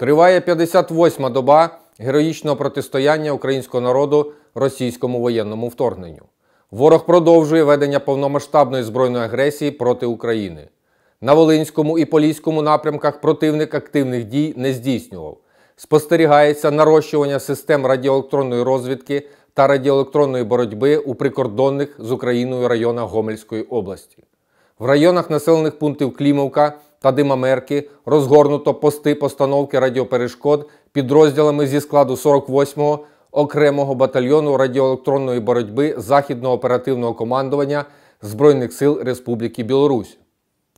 Триває 58-ма доба героїчного протистояння українського народу російському воєнному вторгненню. Ворог продовжує ведення повномасштабної збройної агресії проти України. На Волинському і Поліському напрямках противник активних дій не здійснював. Спостерігається нарощування систем радіоелектронної розвідки та радіоелектронної боротьби у прикордонних з Україною районах Гомельської області. В районах населених пунктів Клімовка та Димамерки розгорнуто пости постановки радіоперешкод підрозділами зі складу 48-го окремого батальйону радіоелектронної боротьби західного оперативного командування Збройних сил Республіки Білорусь.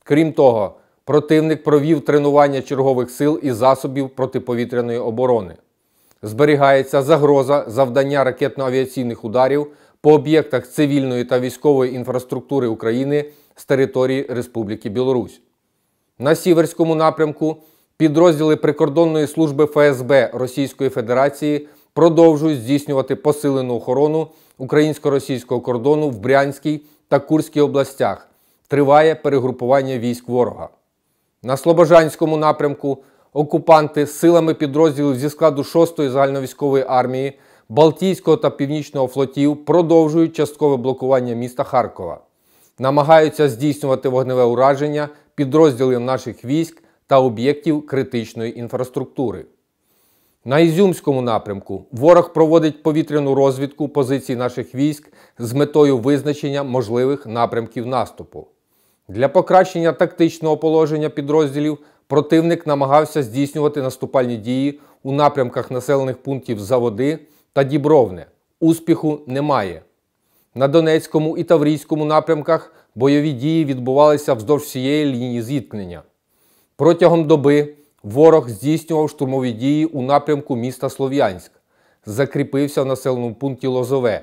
Крім того, противник провів тренування чергових сил і засобів протиповітряної оборони. Зберігається загроза завдання ракетно-авіаційних ударів по об'єктах цивільної та військової інфраструктури України з території Республіки Білорусь. На сіверському напрямку підрозділи прикордонної служби ФСБ Російської Федерації продовжують здійснювати посилену охорону українсько-російського кордону в Брянській та Курській областях. Триває перегрупування військ ворога. На Слобожанському напрямку окупанти силами підрозділів зі складу 6-ї загальновійськової армії Балтійського та Північного флотів продовжують часткове блокування міста Харкова намагаються здійснювати вогневе ураження підрозділів наших військ та об'єктів критичної інфраструктури. На Ізюмському напрямку ворог проводить повітряну розвідку позицій наших військ з метою визначення можливих напрямків наступу. Для покращення тактичного положення підрозділів противник намагався здійснювати наступальні дії у напрямках населених пунктів Заводи та Дібровне. Успіху немає. На Донецькому і Таврійському напрямках бойові дії відбувалися вздовж всієї лінії зіткнення. Протягом доби ворог здійснював штурмові дії у напрямку міста Слов'янськ, закріпився в населеному пункті Лозове.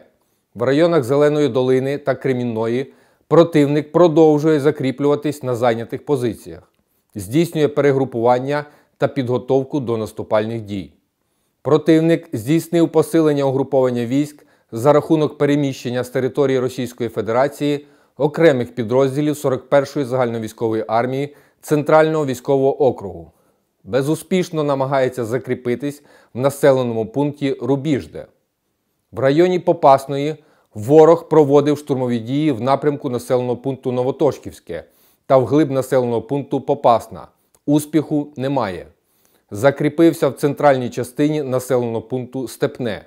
В районах Зеленої долини та Кремінної противник продовжує закріплюватись на зайнятих позиціях, здійснює перегрупування та підготовку до наступальних дій. Противник здійснив посилення угруповання військ за рахунок переміщення з території Російської Федерації окремих підрозділів 41-ї загальновійськової армії Центрального військового округу. Безуспішно намагається закріпитись в населеному пункті Рубіжде. В районі Попасної ворог проводив штурмові дії в напрямку населеного пункту Новотошківське та вглиб населеного пункту Попасна. Успіху немає. Закріпився в центральній частині населеного пункту Степне.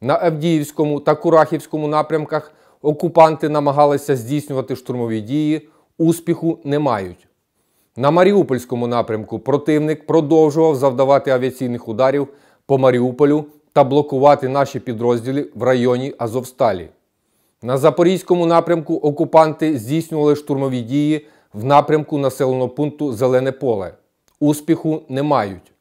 На Авдіївському та Курахівському напрямках окупанти намагалися здійснювати штурмові дії, успіху не мають. На Маріупольському напрямку противник продовжував завдавати авіаційних ударів по Маріуполю та блокувати наші підрозділи в районі Азовсталі. На Запорізькому напрямку окупанти здійснювали штурмові дії в напрямку населеного пункту Зелене поле. Успіху не мають.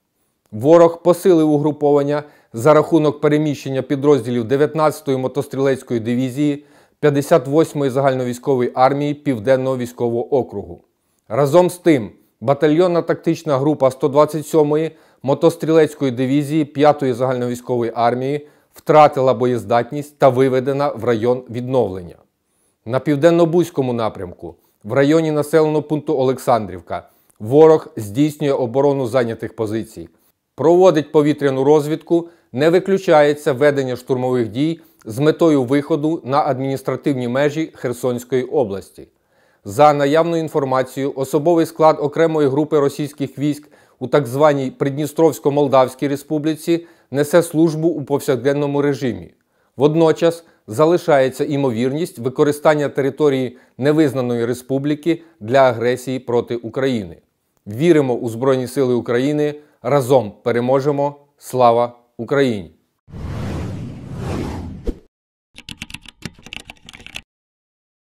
Ворог посилив угруповання за рахунок переміщення підрозділів 19-ї мотострілецької дивізії 58-ї загальновійськової армії Південного військового округу. Разом з тим, батальйонна тактична група 127-ї мотострілецької дивізії 5-ї загальновійськової армії втратила боєздатність та виведена в район відновлення. На південно-бузькому напрямку, в районі населеного пункту Олександрівка, ворог здійснює оборону зайнятих позицій, проводить повітряну розвідку не виключається ведення штурмових дій з метою виходу на адміністративні межі Херсонської області. За наявною інформацією, особовий склад окремої групи російських військ у так званій Придністровсько-Молдавській республіці несе службу у повсякденному режимі. Водночас залишається імовірність використання території невизнаної республіки для агресії проти України. Віримо у Збройні Сили України. Разом переможемо! Слава! Україні.